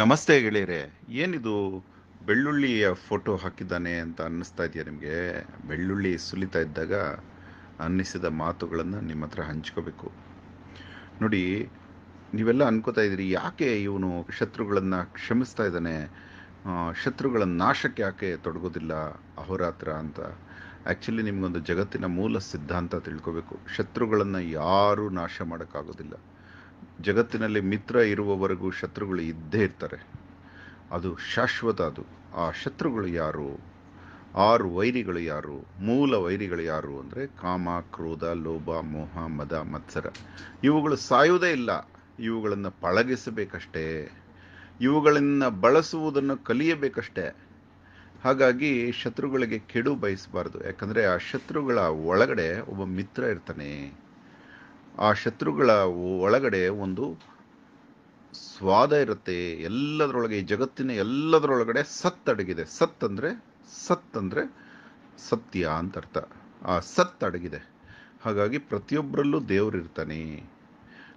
ನಮಸ್ತೆ ಗೆಳೆಯರೆ ಏನಿದು ಬೆಳ್ಳುಳ್ಳಿಯ ಫೋಟೋ ಹಾಕಿದ್ದಾನೆ ಅಂತ ಅನ್ನಿಸ್ತಾ ಇದೆಯಾ ನಿಮಗೆ ಬೆಳ್ಳುಳ್ಳಿ ಸುಲಿತಾ ಇದ್ದಾಗ ಅನ್ನಿಸಿದ ಮಾತುಗಳನ್ನು ನಿಮ್ಮ ಹತ್ರ ಹಂಚ್ಕೋಬೇಕು ನೋಡಿ ನೀವೆಲ್ಲ ಅನ್ಕೋತಾ ಇದ್ದೀರಿ ಯಾಕೆ ಇವನು ಶತ್ರುಗಳನ್ನು ಕ್ಷಮಿಸ್ತಾ ಇದ್ದಾನೆ ಶತ್ರುಗಳ ನಾಶಕ್ಕೆ ಯಾಕೆ ತೊಡಗೋದಿಲ್ಲ ಅಹೋರಾತ್ರ ಅಂತ ಆ್ಯಕ್ಚುಲಿ ನಿಮಗೊಂದು ಜಗತ್ತಿನ ಮೂಲ ಸಿದ್ಧಾಂತ ತಿಳ್ಕೋಬೇಕು ಶತ್ರುಗಳನ್ನು ಯಾರೂ ನಾಶ ಮಾಡೋಕ್ಕಾಗೋದಿಲ್ಲ ಜಗತ್ತಿನಲ್ಲಿ ಮಿತ್ರ ಇರುವವರೆಗೂ ಶತ್ರುಗಳು ಇದ್ದೇ ಇರ್ತಾರೆ ಅದು ಶಾಶ್ವತ ಅದು ಆ ಶತ್ರುಗಳು ಯಾರು ಆರು ವೈರಿಗಳು ಯಾರು ಮೂಲ ವೈರಿಗಳು ಯಾರು ಅಂದರೆ ಕಾಮ ಕ್ರೋಧ ಲೋಭ ಮೋಹ ಮದ ಮತ್ಸರ ಇವುಗಳು ಸಾಯುವುದೇ ಇಲ್ಲ ಇವುಗಳನ್ನು ಪಳಗಿಸಬೇಕಷ್ಟೇ ಇವುಗಳನ್ನು ಬಳಸುವುದನ್ನು ಕಲಿಯಬೇಕಷ್ಟೇ ಹಾಗಾಗಿ ಶತ್ರುಗಳಿಗೆ ಕೆಡು ಬಯಸಬಾರ್ದು ಯಾಕಂದರೆ ಆ ಶತ್ರುಗಳ ಒಳಗಡೆ ಒಬ್ಬ ಮಿತ್ರ ಇರ್ತಾನೆ ಆ ಶತ್ರುಗಳ ಒಳಗಡೆ ಒಂದು ಸ್ವಾದ ಇರುತ್ತೆ ಎಲ್ಲದರೊಳಗೆ ಈ ಜಗತ್ತಿನ ಎಲ್ಲದರೊಳಗಡೆ ಸತ್ತಡಗಿದೆ ಸತ್ತಂದರೆ ಸತ್ತಂದರೆ ಸತ್ಯ ಅಂತ ಅರ್ಥ ಆ ಅಡಗಿದೆ ಹಾಗಾಗಿ ಪ್ರತಿಯೊಬ್ಬರಲ್ಲೂ ದೇವರಿರ್ತಾನೆ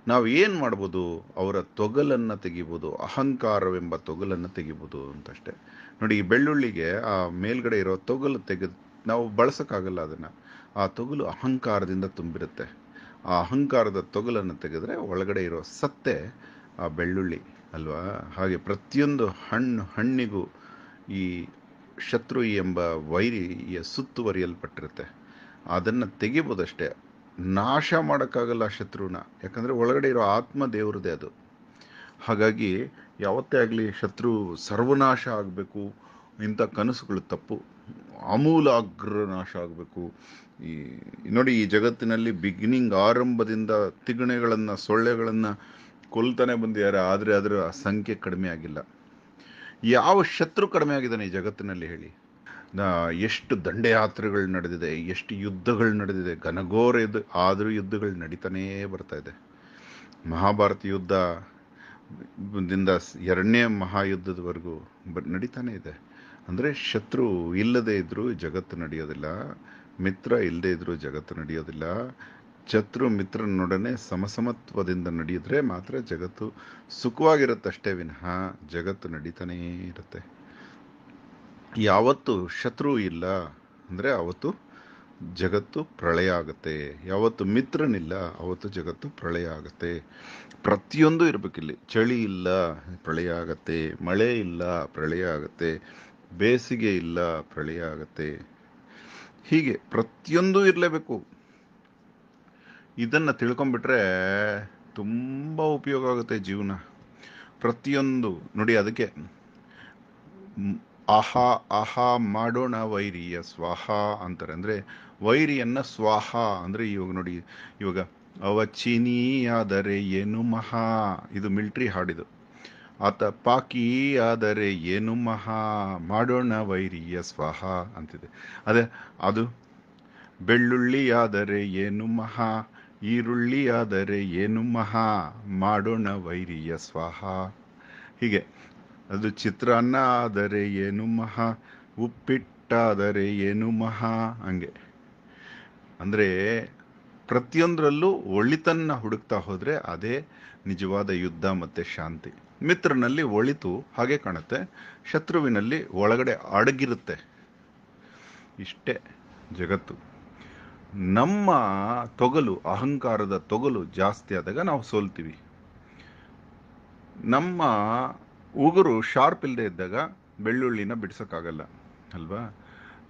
ನಾವು ಏನು ಮಾಡ್ಬೋದು ಅವರ ತೊಗಲನ್ನು ತೆಗಿಬೋದು ಅಹಂಕಾರವೆಂಬ ತೊಗಲನ್ನು ತೆಗಿಬೋದು ಅಂತಷ್ಟೇ ನೋಡಿ ಈ ಬೆಳ್ಳುಳ್ಳಿಗೆ ಆ ಮೇಲ್ಗಡೆ ಇರೋ ತೊಗಲು ತೆಗೆದು ನಾವು ಬಳಸೋಕ್ಕಾಗಲ್ಲ ಅದನ್ನು ಆ ತೊಗಲು ಅಹಂಕಾರದಿಂದ ತುಂಬಿರುತ್ತೆ ಆ ಅಹಂಕಾರದ ತೊಗಲನ್ನು ತೆಗೆದರೆ ಒಳಗಡೆ ಇರೋ ಸತ್ತೆ ಆ ಬೆಳ್ಳುಳ್ಳಿ ಅಲ್ವಾ ಹಾಗೆ ಪ್ರತಿಯೊಂದು ಹಣ್ಣು ಹಣ್ಣಿಗೂ ಈ ಶತ್ರು ಎಂಬ ವೈರಿಯ ಸುತ್ತುವರಿಯಲ್ಪಟ್ಟಿರುತ್ತೆ ಅದನ್ನು ತೆಗಿಬೋದಷ್ಟೇ ನಾಶ ಮಾಡೋಕ್ಕಾಗಲ್ಲ ಶತ್ರುನ ಯಾಕಂದರೆ ಒಳಗಡೆ ಇರೋ ಆತ್ಮ ದೇವ್ರದೇ ಅದು ಹಾಗಾಗಿ ಯಾವತ್ತೇ ಆಗಲಿ ಶತ್ರು ಸರ್ವನಾಶ ಆಗಬೇಕು ಇಂಥ ಕನಸುಗಳು ತಪ್ಪು ಆಮೂಲಾಗ್ರ ನಾಶ ಆಗಬೇಕು ಈ ನೋಡಿ ಈ ಜಗತ್ತಿನಲ್ಲಿ ಬಿಗಿನಿಂಗ್ ಆರಂಭದಿಂದ ತಿಗಣೆಗಳನ್ನು ಸೊಳ್ಳೆಗಳನ್ನು ಕೊಲ್ತಾನೆ ಬಂದಿದ್ದಾರೆ ಆದರೆ ಅದರ ಸಂಖ್ಯೆ ಕಡಿಮೆ ಆಗಿಲ್ಲ ಯಾವ ಶತ್ರು ಕಡಿಮೆ ಆಗಿದ್ದಾನೆ ಈ ಜಗತ್ತಿನಲ್ಲಿ ಹೇಳಿ ಎಷ್ಟು ದಂಡಯಾತ್ರೆಗಳು ನಡೆದಿದೆ ಎಷ್ಟು ಯುದ್ಧಗಳು ನಡೆದಿದೆ ಘನಘೋರ ಯುದ್ಧ ಆದರೂ ಯುದ್ಧಗಳು ನಡೀತಾನೇ ಬರ್ತಾ ಇದೆ ಮಹಾಭಾರತ ಯುದ್ಧ ಎರಡನೇ ಮಹಾಯುದ್ಧದವರೆಗೂ ಬ ನಡೀತಾನೇ ಇದೆ ಅಂದರೆ ಶತ್ರು ಇಲ್ಲದೇ ಇದ್ದರೂ ಜಗತ್ತು ನಡೆಯೋದಿಲ್ಲ ಮಿತ್ರ ಇಲ್ಲದೇ ಇದ್ದರೂ ಜಗತ್ತು ನಡೆಯೋದಿಲ್ಲ ಶತ್ರು ಮಿತ್ರನೊಡನೆ ಸಮಸಮತ್ವದಿಂದ ನಡೆಯಿದ್ರೆ ಮಾತ್ರ ಜಗತ್ತು ಸುಖವಾಗಿರುತ್ತಷ್ಟೇ ವಿನಃ ಜಗತ್ತು ನಡೀತಾನೇ ಇರುತ್ತೆ ಯಾವತ್ತು ಶತ್ರು ಇಲ್ಲ ಅಂದರೆ ಅವತ್ತು ಜಗತ್ತು ಪ್ರಳಯ ಆಗುತ್ತೆ ಯಾವತ್ತು ಮಿತ್ರನಿಲ್ಲ ಅವತ್ತು ಜಗತ್ತು ಪ್ರಳಯ ಆಗುತ್ತೆ ಪ್ರತಿಯೊಂದು ಇರಬೇಕಿಲ್ಲಿ ಚಳಿ ಇಲ್ಲ ಪ್ರಳಯ ಆಗತ್ತೆ ಮಳೆ ಇಲ್ಲ ಪ್ರಳಯ ಆಗುತ್ತೆ ಬೇಸಿಗೆ ಇಲ್ಲ ಪ್ರಳಯ ಆಗತ್ತೆ ಹೀಗೆ ಪ್ರತಿಯೊಂದು ಇರಲೇಬೇಕು ಇದನ್ನು ತಿಳ್ಕೊಂಬಿಟ್ರೆ ತುಂಬ ಉಪಯೋಗ ಆಗುತ್ತೆ ಜೀವನ ಪ್ರತಿಯೊಂದು ನೋಡಿ ಅದಕ್ಕೆ ಆಹಾ ಆಹಾ ಮಾಡೋಣ ವೈರಿಯ ಸ್ವಾಹ ಅಂತಾರೆ ಅಂದರೆ ವೈರಿಯನ್ನ ಸ್ವಾಹ ಅಂದರೆ ಇವಾಗ ನೋಡಿ ಇವಾಗ ಅವಚಿನೀಯಾದರೆ ಏನು ಮಹಾ ಇದು ಮಿಲ್ಟ್ರಿ ಹಾಡಿದು ಆತ ಪಾಕಿ ಆದರೆ ಏನು ಮಹಾ ಮಾಡೋಣ ವೈರಿಯ ಸ್ವಹ ಅಂತಿದೆ ಅದೇ ಅದು ಬೆಳ್ಳುಳ್ಳಿ ಆದರೆ ಏನು ಮಹಾ ಈರುಳ್ಳಿ ಆದರೆ ಏನು ಮಹಾ ಮಾಡೋಣ ವೈರಿಯ ಸ್ವಹ ಹೀಗೆ ಅದು ಚಿತ್ರಾನ್ನ ಆದರೆ ಏನು ಮಹಾ ಉಪ್ಪಿಟ್ಟಾದರೆ ಏನು ಮಹಾ ಹಂಗೆ ಅಂದರೆ ಪ್ರತಿಯೊಂದರಲ್ಲೂ ಒಳಿತನ್ನು ಹುಡುಕ್ತಾ ಹೋದರೆ ಅದೇ ನಿಜವಾದ ಯುದ್ಧ ಮತ್ತು ಶಾಂತಿ ಮಿತ್ರನಲ್ಲಿ ಒಳಿತು ಹಾಗೆ ಕಾಣುತ್ತೆ ಶತ್ರುವಿನಲ್ಲಿ ಒಳಗಡೆ ಅಡಗಿರುತ್ತೆ ಇಷ್ಟೇ ಜಗತ್ತು ನಮ್ಮ ತೊಗಲು ಅಹಂಕಾರದ ತೊಗಲು ಜಾಸ್ತಿ ಆದಾಗ ನಾವು ಸೋಲ್ತೀವಿ ನಮ್ಮ ಉಗುರು ಶಾರ್ಪ್ ಇಲ್ಲದೆ ಇದ್ದಾಗ ಬೆಳ್ಳುಳ್ಳಿನ ಬಿಡಿಸೋಕ್ಕಾಗಲ್ಲ ಅಲ್ವಾ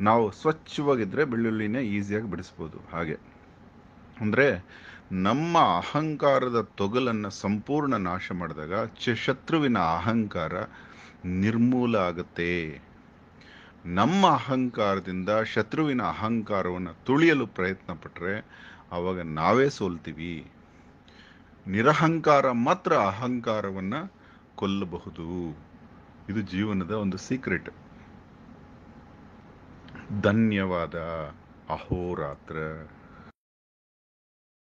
ನಾವು ಸ್ವಚ್ಛವಾಗಿದ್ದರೆ ಬೆಳ್ಳುಳ್ಳಿನೇ ಈಸಿಯಾಗಿ ಬಿಡಿಸ್ಬೋದು ಹಾಗೆ ಅಂದರೆ ನಮ್ಮ ಅಹಂಕಾರದ ತೊಗಲನ್ನು ಸಂಪೂರ್ಣ ನಾಶ ಮಾಡಿದಾಗ ಚ ಶತ್ರುವಿನ ಅಹಂಕಾರ ನಿರ್ಮೂಲ ಆಗುತ್ತೆ ನಮ್ಮ ಅಹಂಕಾರದಿಂದ ಶತ್ರುವಿನ ಅಹಂಕಾರವನ್ನು ತುಳಿಯಲು ಪ್ರಯತ್ನ ಪಟ್ಟರೆ ಆವಾಗ ನಾವೇ ಸೋಲ್ತೀವಿ ನಿರಹಂಕಾರ ಮಾತ್ರ ಅಹಂಕಾರವನ್ನು ಕೊಲ್ಲಬಹುದು ಇದು ಜೀವನದ ಒಂದು ಸೀಕ್ರೆಟ್ ಧನ್ಯವಾದ ಅಹೋರಾತ್ರ